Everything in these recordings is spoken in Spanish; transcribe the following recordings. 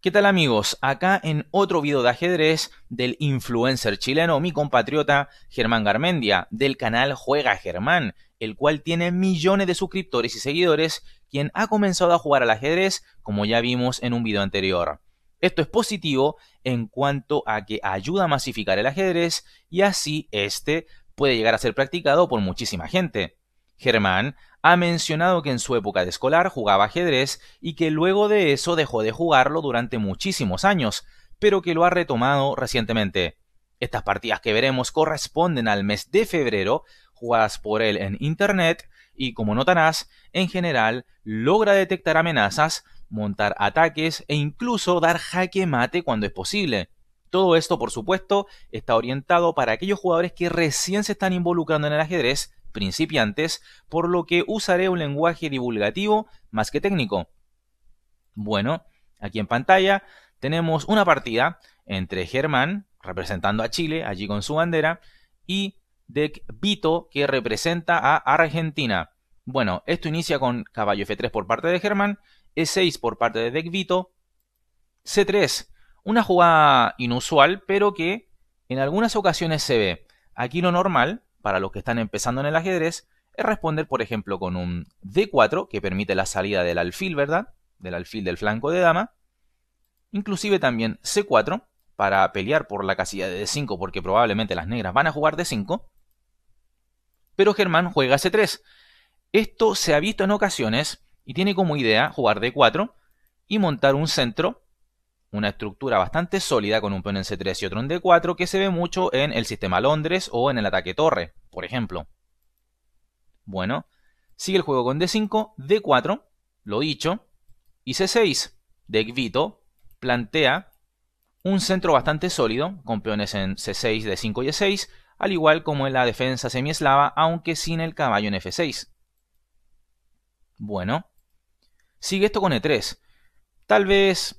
¿Qué tal amigos? Acá en otro video de ajedrez del influencer chileno, mi compatriota Germán Garmendia, del canal Juega Germán, el cual tiene millones de suscriptores y seguidores, quien ha comenzado a jugar al ajedrez como ya vimos en un video anterior. Esto es positivo en cuanto a que ayuda a masificar el ajedrez y así este puede llegar a ser practicado por muchísima gente. Germán ha mencionado que en su época de escolar jugaba ajedrez y que luego de eso dejó de jugarlo durante muchísimos años, pero que lo ha retomado recientemente. Estas partidas que veremos corresponden al mes de febrero, jugadas por él en Internet, y como notarás, en general logra detectar amenazas, montar ataques e incluso dar jaque mate cuando es posible. Todo esto, por supuesto, está orientado para aquellos jugadores que recién se están involucrando en el ajedrez principiantes, por lo que usaré un lenguaje divulgativo más que técnico. Bueno, aquí en pantalla tenemos una partida entre Germán, representando a Chile, allí con su bandera, y Dec Vito, que representa a Argentina. Bueno, esto inicia con caballo F3 por parte de Germán, E6 por parte de Dec Vito, C3, una jugada inusual, pero que en algunas ocasiones se ve. Aquí lo normal para los que están empezando en el ajedrez es responder, por ejemplo, con un D4, que permite la salida del alfil, ¿verdad? Del alfil del flanco de dama. Inclusive también C4, para pelear por la casilla de D5, porque probablemente las negras van a jugar D5. Pero Germán juega C3. Esto se ha visto en ocasiones y tiene como idea jugar D4 y montar un centro una estructura bastante sólida con un peón en C3 y otro en D4 que se ve mucho en el sistema Londres o en el ataque torre, por ejemplo. Bueno, sigue el juego con D5, D4, lo dicho, y C6. De Gvito plantea un centro bastante sólido, con peones en C6, D5 y E6, al igual como en la defensa semieslava, aunque sin el caballo en F6. Bueno, sigue esto con E3. Tal vez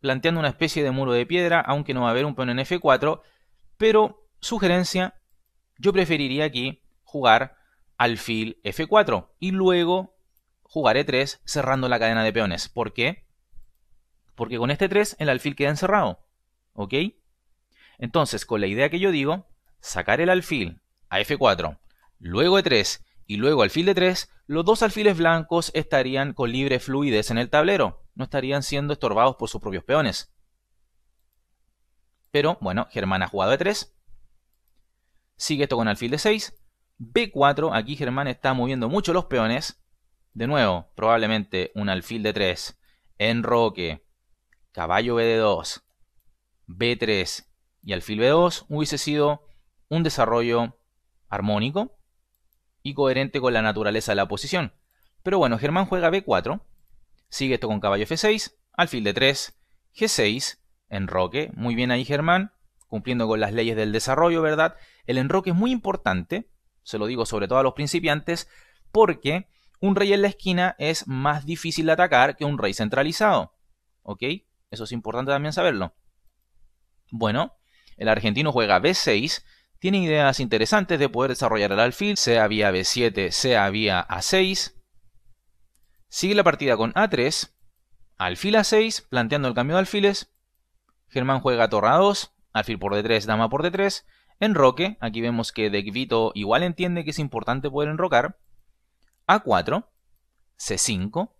planteando una especie de muro de piedra, aunque no va a haber un peón en F4, pero sugerencia, yo preferiría aquí jugar alfil F4 y luego jugar E3 cerrando la cadena de peones. ¿Por qué? Porque con este 3 el alfil queda encerrado, ¿ok? Entonces, con la idea que yo digo, sacar el alfil a F4, luego E3 y luego alfil de 3, los dos alfiles blancos estarían con libre fluidez en el tablero no estarían siendo estorbados por sus propios peones. Pero bueno, Germán ha jugado E3. Sigue esto con alfil de 6. B4, aquí Germán está moviendo mucho los peones. De nuevo, probablemente un alfil de 3. Enroque. Caballo BD2. B3 y alfil B2 hubiese sido un desarrollo armónico y coherente con la naturaleza de la posición. Pero bueno, Germán juega B4 Sigue esto con caballo F6, alfil de 3 G6, enroque. Muy bien ahí Germán, cumpliendo con las leyes del desarrollo, ¿verdad? El enroque es muy importante, se lo digo sobre todo a los principiantes, porque un rey en la esquina es más difícil de atacar que un rey centralizado. ¿Ok? Eso es importante también saberlo. Bueno, el argentino juega B6, tiene ideas interesantes de poder desarrollar el alfil, sea vía B7, sea vía A6, Sigue la partida con A3, alfil A6, planteando el cambio de alfiles. Germán juega torre A2, alfil por D3, dama por D3. Enroque, aquí vemos que de Decvito igual entiende que es importante poder enrocar. A4, C5,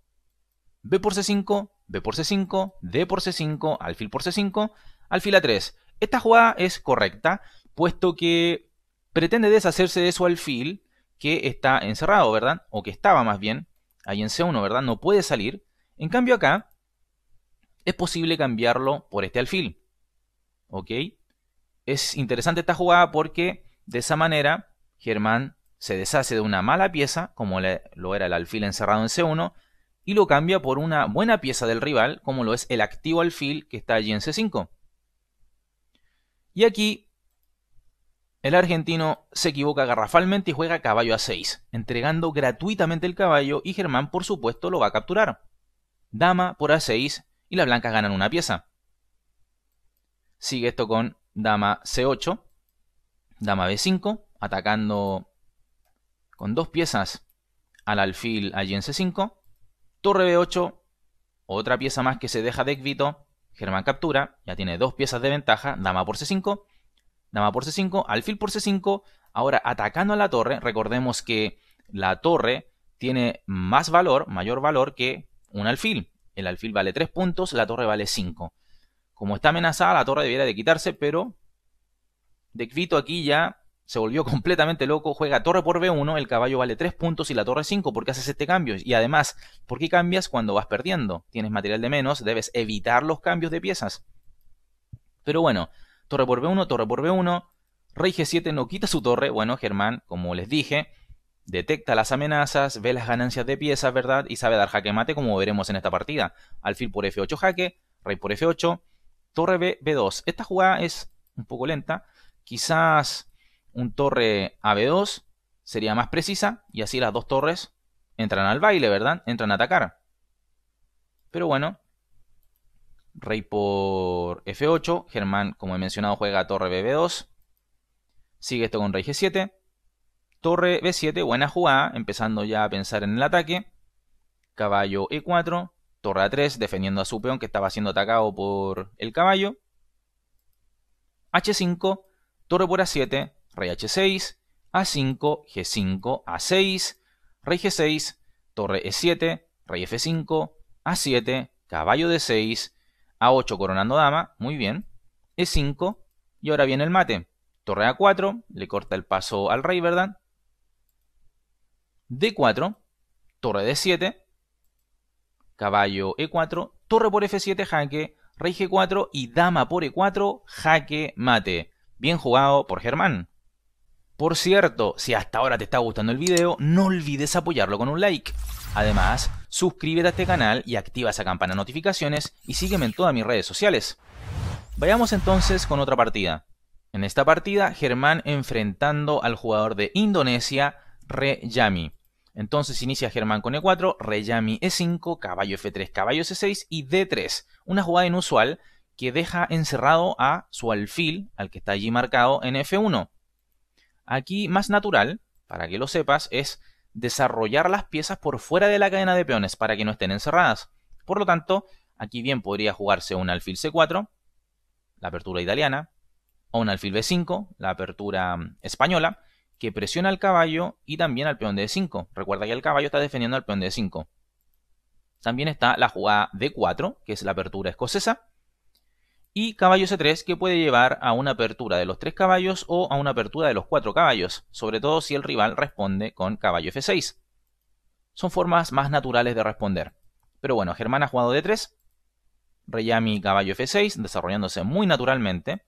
B por C5, B por C5, D por C5, alfil por C5, alfil A3. Esta jugada es correcta, puesto que pretende deshacerse de su alfil que está encerrado, ¿verdad? O que estaba más bien, ahí en C1, ¿verdad? No puede salir. En cambio acá es posible cambiarlo por este alfil. ¿Ok? Es interesante esta jugada porque de esa manera Germán se deshace de una mala pieza, como lo era el alfil encerrado en C1, y lo cambia por una buena pieza del rival, como lo es el activo alfil que está allí en C5. Y aquí el argentino se equivoca garrafalmente y juega caballo a 6, entregando gratuitamente el caballo y Germán por supuesto lo va a capturar. Dama por A6 y las blancas ganan una pieza. Sigue esto con dama C8, dama B5, atacando con dos piezas al alfil allí en C5, torre B8, otra pieza más que se deja de Ekvito, Germán captura, ya tiene dos piezas de ventaja, dama por C5, dama por c5, alfil por c5, ahora atacando a la torre, recordemos que la torre tiene más valor, mayor valor que un alfil. El alfil vale 3 puntos, la torre vale 5. Como está amenazada, la torre debiera de quitarse, pero De aquí ya se volvió completamente loco, juega torre por B1, el caballo vale 3 puntos y la torre 5, ¿por qué haces este cambio? Y además, ¿por qué cambias cuando vas perdiendo? Tienes material de menos, debes evitar los cambios de piezas. Pero bueno, torre por B1, torre por B1, rey G7 no quita su torre, bueno, Germán, como les dije, detecta las amenazas, ve las ganancias de piezas, ¿verdad? Y sabe dar jaque mate como veremos en esta partida. Alfil por F8 jaque, rey por F8, torre B, B2. Esta jugada es un poco lenta, quizás un torre a B2 sería más precisa y así las dos torres entran al baile, ¿verdad? Entran a atacar. Pero bueno, Rey por F8. Germán, como he mencionado, juega torre BB2. Sigue esto con rey G7. Torre B7, buena jugada, empezando ya a pensar en el ataque. Caballo E4. Torre A3, defendiendo a su peón que estaba siendo atacado por el caballo. H5. Torre por A7. Rey H6. A5. G5. A6. Rey G6. Torre E7. Rey F5. A7. Caballo D6 a8 coronando dama, muy bien. E5, y ahora viene el mate. Torre A4, le corta el paso al rey, ¿verdad? D4, torre D7, caballo E4, torre por F7, jaque, rey G4 y dama por E4, jaque, mate. Bien jugado por Germán. Por cierto, si hasta ahora te está gustando el video, no olvides apoyarlo con un like. Además, suscríbete a este canal y activa esa campana de notificaciones y sígueme en todas mis redes sociales. Vayamos entonces con otra partida. En esta partida, Germán enfrentando al jugador de Indonesia, Reyami. Entonces inicia Germán con E4, Reyami E5, caballo F3, caballo C6 y D3. Una jugada inusual que deja encerrado a su alfil, al que está allí marcado en F1. Aquí más natural, para que lo sepas, es desarrollar las piezas por fuera de la cadena de peones para que no estén encerradas. Por lo tanto, aquí bien podría jugarse un alfil C4, la apertura italiana, o un alfil B5, la apertura mm, española, que presiona al caballo y también al peón de D5. E Recuerda que el caballo está defendiendo al peón de D5. E también está la jugada D4, que es la apertura escocesa, y caballo C3 que puede llevar a una apertura de los tres caballos o a una apertura de los cuatro caballos, sobre todo si el rival responde con caballo F6. Son formas más naturales de responder. Pero bueno, Germán ha jugado D3, Reyami caballo F6, desarrollándose muy naturalmente,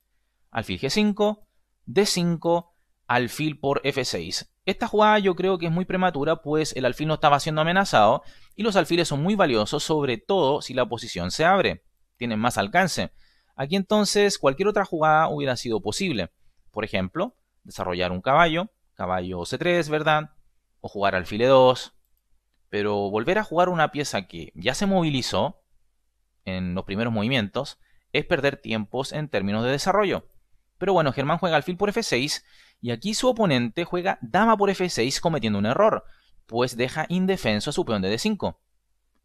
alfil G5, D5, alfil por F6. Esta jugada yo creo que es muy prematura, pues el alfil no estaba siendo amenazado y los alfiles son muy valiosos, sobre todo si la posición se abre, tienen más alcance Aquí entonces cualquier otra jugada hubiera sido posible. Por ejemplo, desarrollar un caballo, caballo C3, ¿verdad? O jugar alfil 2 Pero volver a jugar una pieza que ya se movilizó en los primeros movimientos es perder tiempos en términos de desarrollo. Pero bueno, Germán juega alfil por F6 y aquí su oponente juega dama por F6 cometiendo un error, pues deja indefenso a su peón de D5.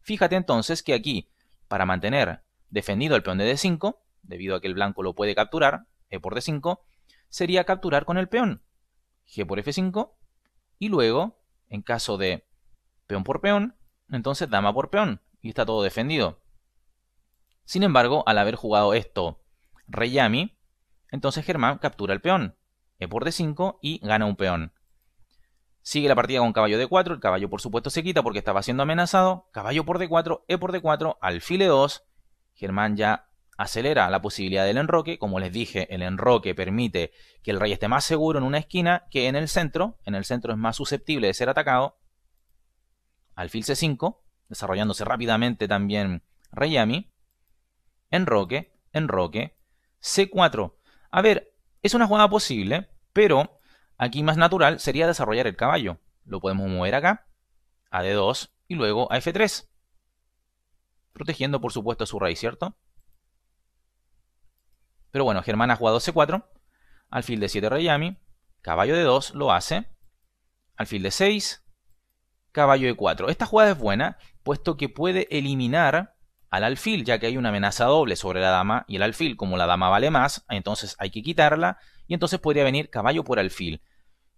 Fíjate entonces que aquí, para mantener defendido el peón de D5, debido a que el blanco lo puede capturar, e por d5, sería capturar con el peón, g por f5, y luego, en caso de peón por peón, entonces dama por peón, y está todo defendido. Sin embargo, al haber jugado esto, reyami, entonces Germán captura el peón, e por d5 y gana un peón. Sigue la partida con caballo d4, el caballo por supuesto se quita porque estaba siendo amenazado, caballo por d4, e por d4, alfil e2, Germán ya acelera la posibilidad del enroque. Como les dije, el enroque permite que el rey esté más seguro en una esquina que en el centro. En el centro es más susceptible de ser atacado. Alfil C5, desarrollándose rápidamente también Reyami. Enroque, enroque, C4. A ver, es una jugada posible, pero aquí más natural sería desarrollar el caballo. Lo podemos mover acá, a D2 y luego a F3. Protegiendo por supuesto a su rey, ¿cierto? Pero bueno, Germán ha jugado C4, alfil de 7 Rayami, caballo de 2 lo hace, alfil de 6, caballo de 4. Esta jugada es buena, puesto que puede eliminar al alfil, ya que hay una amenaza doble sobre la dama y el alfil. Como la dama vale más, entonces hay que quitarla y entonces podría venir caballo por alfil.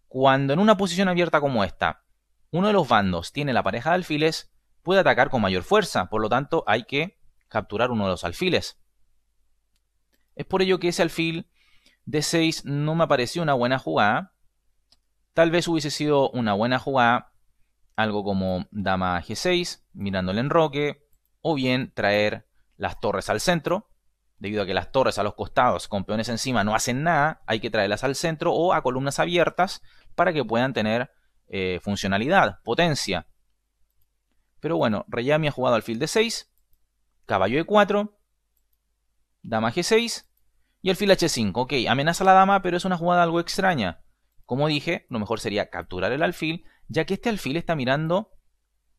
Cuando en una posición abierta como esta, uno de los bandos tiene la pareja de alfiles, puede atacar con mayor fuerza, por lo tanto hay que capturar uno de los alfiles. Es por ello que ese alfil de 6 no me pareció una buena jugada. Tal vez hubiese sido una buena jugada algo como dama g6, mirando el enroque, o bien traer las torres al centro, debido a que las torres a los costados con peones encima no hacen nada, hay que traerlas al centro o a columnas abiertas para que puedan tener eh, funcionalidad, potencia. Pero bueno, Reyami ha jugado alfil de 6, caballo e4, dama g6, y alfil h5, ok, amenaza a la dama, pero es una jugada algo extraña. Como dije, lo mejor sería capturar el alfil, ya que este alfil está mirando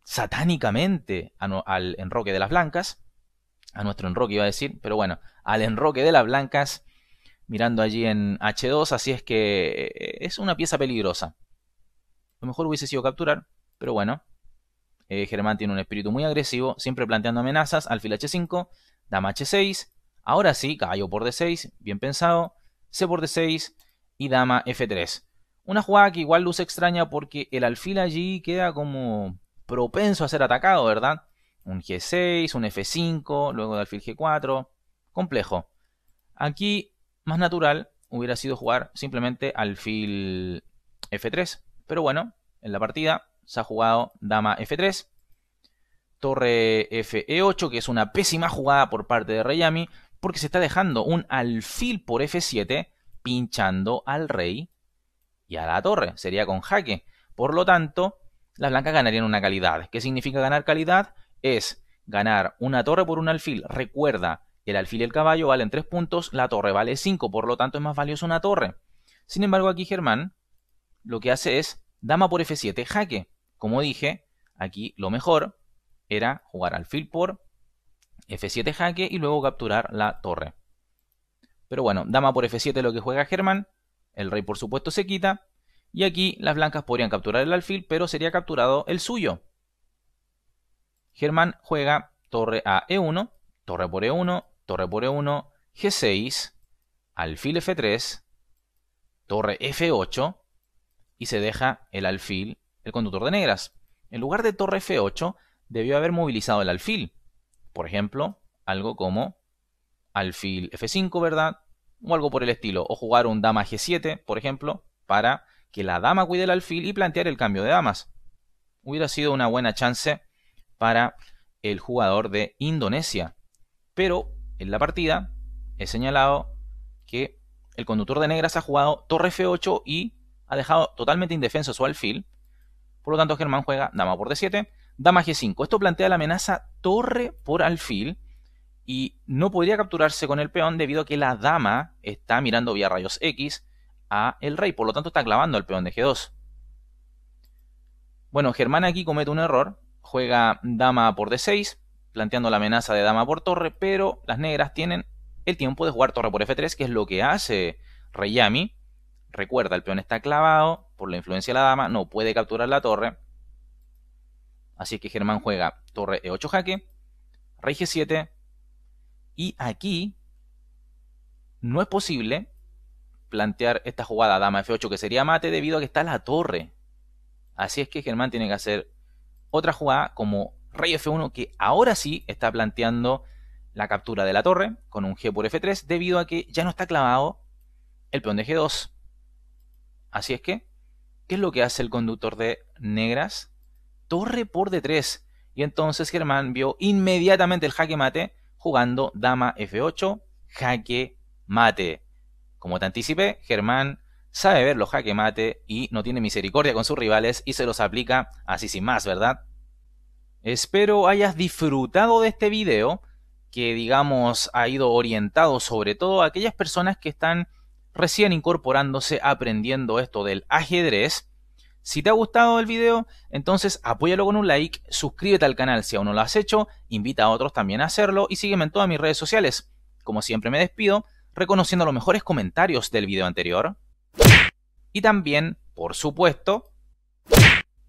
satánicamente al enroque de las blancas, a nuestro enroque iba a decir, pero bueno, al enroque de las blancas, mirando allí en h2, así es que eh, es una pieza peligrosa. Lo mejor hubiese sido capturar, pero bueno, eh, Germán tiene un espíritu muy agresivo, siempre planteando amenazas, alfil h5, dama h6, Ahora sí, caballo por d6, bien pensado, c por d6 y dama f3. Una jugada que igual luce extraña porque el alfil allí queda como propenso a ser atacado, ¿verdad? Un g6, un f5, luego de alfil g4, complejo. Aquí, más natural, hubiera sido jugar simplemente alfil f3, pero bueno, en la partida se ha jugado dama f3, torre f 8 e que es una pésima jugada por parte de Reyami, porque se está dejando un alfil por F7 pinchando al rey y a la torre. Sería con jaque. Por lo tanto, las blancas ganarían una calidad. ¿Qué significa ganar calidad? Es ganar una torre por un alfil. Recuerda, el alfil y el caballo valen 3 puntos, la torre vale 5, por lo tanto es más valiosa una torre. Sin embargo, aquí Germán lo que hace es dama por F7, jaque. Como dije, aquí lo mejor era jugar alfil por F7 jaque y luego capturar la torre. Pero bueno, dama por F7 lo que juega Germán, el rey por supuesto se quita, y aquí las blancas podrían capturar el alfil, pero sería capturado el suyo. Germán juega torre a E1, torre por E1, torre por E1, G6, alfil F3, torre F8 y se deja el alfil, el conductor de negras. En lugar de torre F8 debió haber movilizado el alfil. Por ejemplo, algo como alfil f5, ¿verdad? O algo por el estilo. O jugar un dama g7, por ejemplo, para que la dama cuide el alfil y plantear el cambio de damas. Hubiera sido una buena chance para el jugador de Indonesia. Pero en la partida he señalado que el conductor de negras ha jugado torre f8 y ha dejado totalmente indefenso su alfil. Por lo tanto, Germán juega dama por d7, dama g5. Esto plantea la amenaza torre por alfil y no podría capturarse con el peón debido a que la dama está mirando vía rayos X a el rey, por lo tanto está clavando al peón de G2. Bueno, Germán aquí comete un error, juega dama por D6, planteando la amenaza de dama por torre, pero las negras tienen el tiempo de jugar torre por F3, que es lo que hace Reyami. Recuerda, el peón está clavado por la influencia de la dama, no puede capturar la torre, Así que Germán juega torre e8 jaque, rey g7. Y aquí no es posible plantear esta jugada dama f8 que sería mate debido a que está la torre. Así es que Germán tiene que hacer otra jugada como rey f1 que ahora sí está planteando la captura de la torre con un g por f3 debido a que ya no está clavado el peón de g2. Así es que, ¿qué es lo que hace el conductor de negras? torre por D3. Y entonces Germán vio inmediatamente el jaque mate jugando dama F8, jaque mate. Como te anticipé, Germán sabe ver los jaque mate y no tiene misericordia con sus rivales y se los aplica así sin más, ¿verdad? Espero hayas disfrutado de este video que digamos ha ido orientado sobre todo a aquellas personas que están recién incorporándose aprendiendo esto del ajedrez si te ha gustado el video, entonces apóyalo con un like, suscríbete al canal si aún no lo has hecho, invita a otros también a hacerlo y sígueme en todas mis redes sociales. Como siempre me despido, reconociendo los mejores comentarios del video anterior. Y también, por supuesto,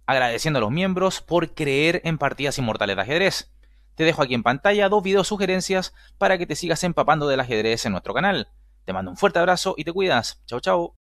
agradeciendo a los miembros por creer en partidas inmortales de ajedrez. Te dejo aquí en pantalla dos videos sugerencias para que te sigas empapando del ajedrez en nuestro canal. Te mando un fuerte abrazo y te cuidas. Chao, chao.